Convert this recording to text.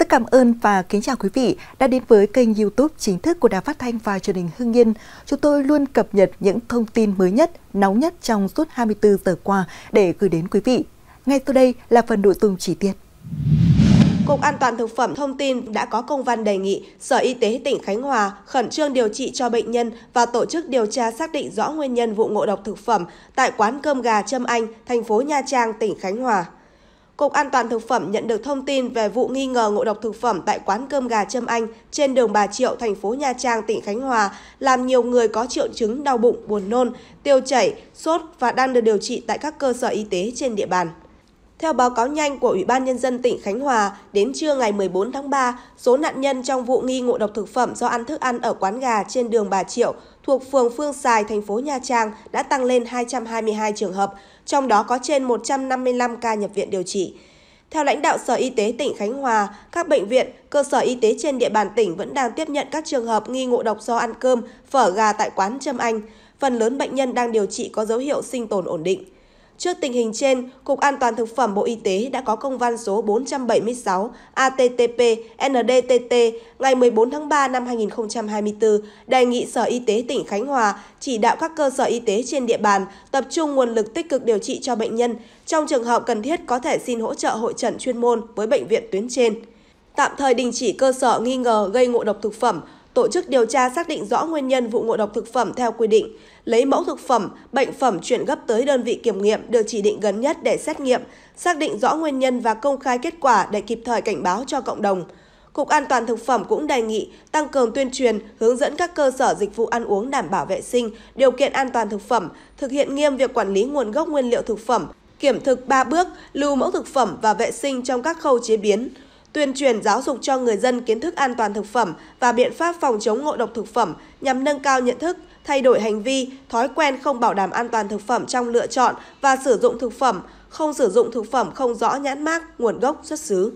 Rất cảm ơn và kính chào quý vị đã đến với kênh youtube chính thức của Đài Phát Thanh và truyền hình Hưng Yên. Chúng tôi luôn cập nhật những thông tin mới nhất, nóng nhất trong suốt 24 giờ qua để gửi đến quý vị. Ngay sau đây là phần nội dung chi tiết. Cục An toàn Thực phẩm thông tin đã có công văn đề nghị Sở Y tế tỉnh Khánh Hòa khẩn trương điều trị cho bệnh nhân và tổ chức điều tra xác định rõ nguyên nhân vụ ngộ độc thực phẩm tại quán cơm gà Trâm Anh, thành phố Nha Trang, tỉnh Khánh Hòa. Cục An toàn Thực phẩm nhận được thông tin về vụ nghi ngờ ngộ độc thực phẩm tại quán cơm gà Trâm Anh trên đường Bà Triệu, thành phố Nha Trang, tỉnh Khánh Hòa, làm nhiều người có triệu chứng đau bụng, buồn nôn, tiêu chảy, sốt và đang được điều trị tại các cơ sở y tế trên địa bàn. Theo báo cáo nhanh của Ủy ban Nhân dân tỉnh Khánh Hòa, đến trưa ngày 14 tháng 3, số nạn nhân trong vụ nghi ngộ độc thực phẩm do ăn thức ăn ở quán gà trên đường Bà Triệu thuộc phường Phương Xài, thành phố Nha Trang đã tăng lên 222 trường hợp, trong đó có trên 155 ca nhập viện điều trị. Theo lãnh đạo Sở Y tế tỉnh Khánh Hòa, các bệnh viện, cơ sở y tế trên địa bàn tỉnh vẫn đang tiếp nhận các trường hợp nghi ngộ độc do ăn cơm, phở gà tại quán Trâm Anh. Phần lớn bệnh nhân đang điều trị có dấu hiệu sinh tồn ổn định. Trước tình hình trên, Cục An toàn Thực phẩm Bộ Y tế đã có công văn số 476 ATTP NDTT ngày 14 tháng 3 năm 2024 đề nghị Sở Y tế tỉnh Khánh Hòa chỉ đạo các cơ sở y tế trên địa bàn tập trung nguồn lực tích cực điều trị cho bệnh nhân. Trong trường hợp cần thiết có thể xin hỗ trợ hội trần chuyên môn với bệnh viện tuyến trên. Tạm thời đình chỉ cơ sở nghi ngờ gây ngộ độc thực phẩm, tổ chức điều tra xác định rõ nguyên nhân vụ ngộ độc thực phẩm theo quy định, lấy mẫu thực phẩm, bệnh phẩm chuyển gấp tới đơn vị kiểm nghiệm được chỉ định gần nhất để xét nghiệm, xác định rõ nguyên nhân và công khai kết quả để kịp thời cảnh báo cho cộng đồng. Cục An toàn thực phẩm cũng đề nghị tăng cường tuyên truyền, hướng dẫn các cơ sở dịch vụ ăn uống đảm bảo vệ sinh, điều kiện an toàn thực phẩm, thực hiện nghiêm việc quản lý nguồn gốc nguyên liệu thực phẩm, kiểm thực 3 bước, lưu mẫu thực phẩm và vệ sinh trong các khâu chế biến tuyên truyền giáo dục cho người dân kiến thức an toàn thực phẩm và biện pháp phòng chống ngộ độc thực phẩm nhằm nâng cao nhận thức, thay đổi hành vi, thói quen không bảo đảm an toàn thực phẩm trong lựa chọn và sử dụng thực phẩm, không sử dụng thực phẩm không rõ nhãn mác, nguồn gốc, xuất xứ.